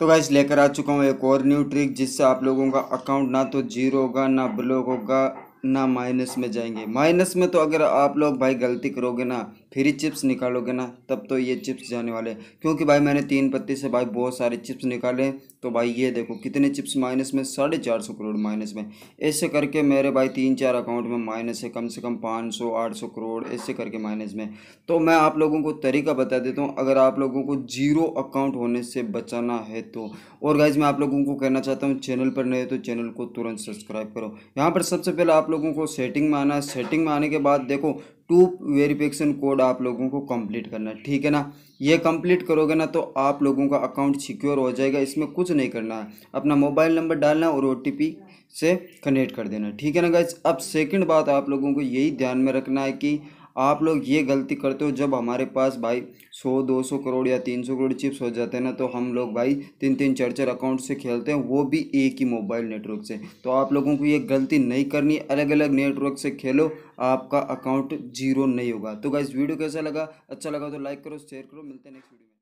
तो गाइज लेकर आ चुका हूँ एक और न्यू ट्रिक जिससे आप लोगों का अकाउंट ना तो जीरो होगा ना ब्लॉक होगा ना माइनस में जाएंगे माइनस में तो अगर आप लोग भाई गलती करोगे ना फ्री चिप्स निकालोगे ना तब तो ये चिप्स जाने वाले हैं क्योंकि भाई मैंने तीन पत्ती से भाई बहुत सारे चिप्स निकाले तो भाई ये देखो कितने चिप्स माइनस में साढ़े चार सौ करोड़ माइनस में ऐसे करके मेरे भाई तीन चार अकाउंट में माइनस है कम से कम पाँच सौ आठ सौ करोड़ ऐसे करके माइनस में तो मैं आप लोगों को तरीका बता देता हूँ अगर आप लोगों को जीरो अकाउंट होने से बचाना है तो और गाइज मैं आप लोगों को कहना चाहता हूँ चैनल पर नहीं तो चैनल को तुरंत सब्सक्राइब करो यहाँ पर सबसे पहले आप लोगों को सेटिंग में आना है सेटिंग में आने के बाद देखो टू वेरिफिकेशन कोड आप लोगों को कंप्लीट करना है ठीक है ना ये कंप्लीट करोगे ना तो आप लोगों का अकाउंट सिक्योर हो जाएगा इसमें कुछ नहीं करना है अपना मोबाइल नंबर डालना है और ओ से कनेक्ट कर देना ठीक है ना गाइज अब सेकंड बात आप लोगों को यही ध्यान में रखना है कि आप लोग ये गलती करते हो जब हमारे पास भाई सौ दो सौ करोड़ या तीन सौ करोड़ चिप्स हो जाते हैं ना तो हम लोग भाई तीन तीन चार चार अकाउंट से खेलते हैं वो भी एक ही मोबाइल नेटवर्क से तो आप लोगों को ये गलती नहीं करनी अलग अलग नेटवर्क से खेलो आपका अकाउंट जीरो नहीं होगा तो क्या वीडियो कैसा लगा अच्छा लगा तो लाइक करो शेयर करो मिलते हैं नेक्स्ट वीडियो